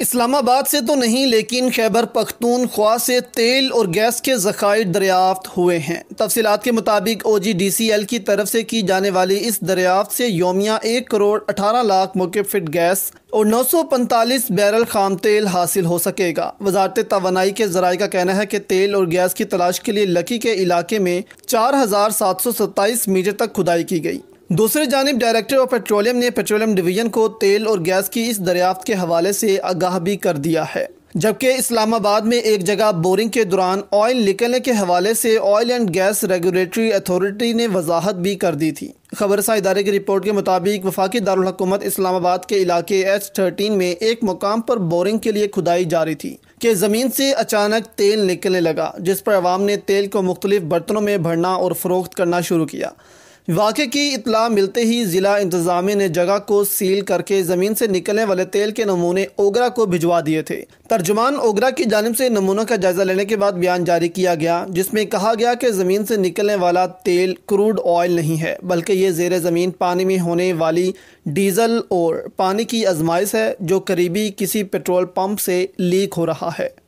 इस्लामाबाद से तो नहीं लेकिन खैबर पख्तूनख्वा से तेल और गैस के ज़ख़ायर दरियाफ्त हुए हैं तफसीत के मुताबिक ओ जी डी सी एल की तरफ से की जाने वाली इस दरियाफ्त से योमिया एक करोड़ अठारह लाख मौके फिट गैस और नौ सौ पैंतालीस बैरल खाम तेल हासिल हो सकेगा वजारत तोानाई के जराये का कहना है कि तेल और गैस की तलाश के लिए लकी के इलाके में चार हज़ार सात सौ सत्ताईस मीटर तक खुदाई की गई दूसरी जानब डायरेक्टर ऑफ पेट्रोलियम ने पेट्रोलियम डिवीज़न को तेल और गैस की इस दरियाफ्त के हवाले से आगाह भी कर दिया है जबकि इस्लामाबाद में एक जगह बोरिंग के दौरान ऑयल निकलने के हवाले से oil and gas regulatory authority ने वजाहत भी कर दी थी खबरसा इदारे की रिपोर्ट के मुताबिक वफाकी दारकूमत इस्लामाबाद के इलाके एच थर्टीन में एक मकाम पर बोरिंग के लिए खुदाई जारी थी कि ज़मीन से अचानक तेल निकलने लगा जिस पर आवाम ने तेल को मुख्तलिफ बर्तनों में भरना और फरोख्त करना शुरू किया वाक़े की इतला मिलते ही ज़िला इंतज़ामिया ने जगह को सील करके ज़मीन से निकलने वाले तेल के नमूने ओगरा को भिजवा दिए थे तर्जुमान ओगरा की जानब से नमूनों का जायज़ा लेने के बाद बयान जारी किया गया जिसमें कहा गया कि ज़मीन से निकलने वाला तेल क्रूड ऑयल नहीं है बल्कि ये जेर ज़मीन पानी में होने वाली डीज़ल और पानी की आजमाइश है जो करीबी किसी पेट्रोल पम्प से लीक हो रहा है